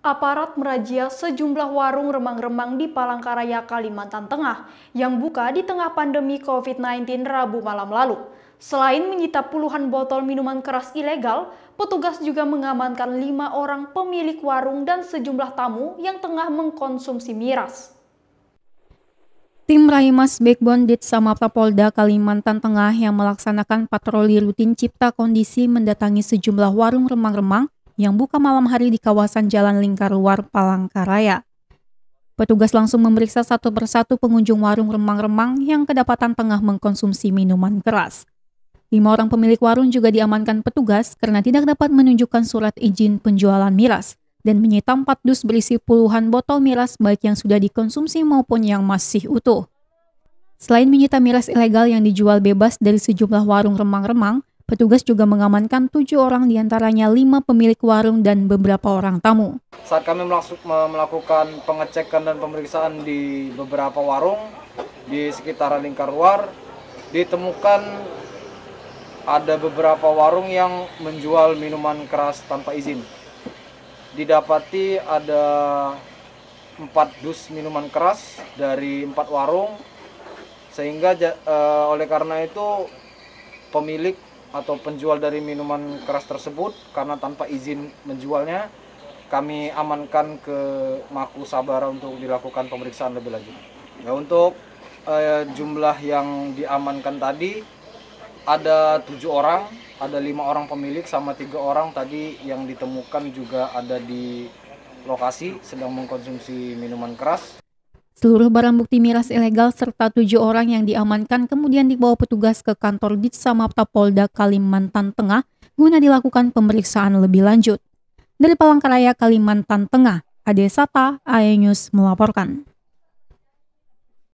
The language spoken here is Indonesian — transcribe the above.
aparat merazia sejumlah warung remang-remang di Palangkaraya, Kalimantan Tengah yang buka di tengah pandemi COVID-19 Rabu malam lalu. Selain menyita puluhan botol minuman keras ilegal, petugas juga mengamankan lima orang pemilik warung dan sejumlah tamu yang tengah mengkonsumsi miras. Tim Raimas Backbone Ditsamapta Polda Kalimantan Tengah yang melaksanakan patroli rutin cipta kondisi mendatangi sejumlah warung remang-remang yang buka malam hari di kawasan Jalan Lingkar Luar Palangkaraya. Petugas langsung memeriksa satu persatu pengunjung warung remang-remang yang kedapatan tengah mengkonsumsi minuman keras. Lima orang pemilik warung juga diamankan petugas karena tidak dapat menunjukkan surat izin penjualan miras dan menyita empat dus berisi puluhan botol miras baik yang sudah dikonsumsi maupun yang masih utuh. Selain menyita miras ilegal yang dijual bebas dari sejumlah warung remang-remang, Petugas juga mengamankan tujuh orang diantaranya lima pemilik warung dan beberapa orang tamu. Saat kami melakukan pengecekan dan pemeriksaan di beberapa warung di sekitaran luar, ditemukan ada beberapa warung yang menjual minuman keras tanpa izin. Didapati ada empat dus minuman keras dari empat warung, sehingga eh, oleh karena itu pemilik atau penjual dari minuman keras tersebut karena tanpa izin menjualnya kami amankan ke Maku Sabara untuk dilakukan pemeriksaan lebih lanjut. Ya untuk eh, jumlah yang diamankan tadi ada tujuh orang, ada lima orang pemilik sama tiga orang tadi yang ditemukan juga ada di lokasi sedang mengkonsumsi minuman keras. Seluruh barang bukti miras ilegal serta tujuh orang yang diamankan kemudian dibawa petugas ke kantor Ditsamapta Polda Kalimantan Tengah guna dilakukan pemeriksaan lebih lanjut. Dari Palangkaraya, Kalimantan Tengah, Ade Sata, AE melaporkan.